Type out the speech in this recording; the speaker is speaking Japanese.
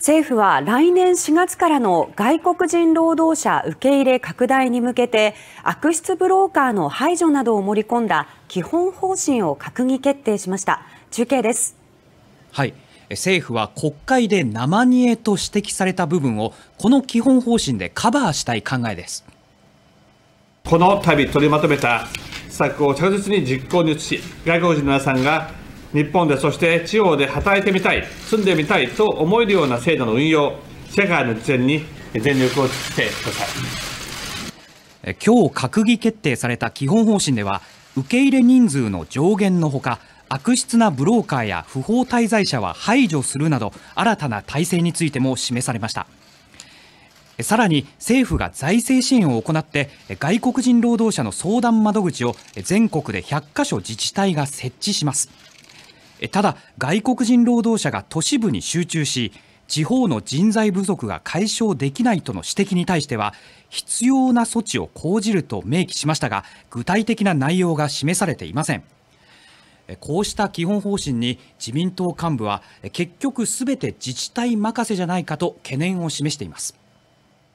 政府は来年4月からの外国人労働者受け入れ拡大に向けて悪質ブローカーの排除などを盛り込んだ基本方針を閣議決定しました中継ですはい政府は国会で生煮えと指摘された部分をこの基本方針でカバーしたい考えですこの度取りまとめた施策を着実に実行に移し外国人の皆さんが日本でそして地方で働いてみたい住んでみたいと思えるような制度の運用世界の実践に全力を尽きてください今日閣議決定された基本方針では受け入れ人数の上限のほか悪質なブローカーや不法滞在者は排除するなど新たな体制についても示されましたさらに政府が財政支援を行って外国人労働者の相談窓口を全国で100カ所自治体が設置しますただ外国人労働者が都市部に集中し地方の人材不足が解消できないとの指摘に対しては必要な措置を講じると明記しましたが具体的な内容が示されていませんこうした基本方針に自民党幹部は結局すべて自治体任せじゃないかと懸念を示しています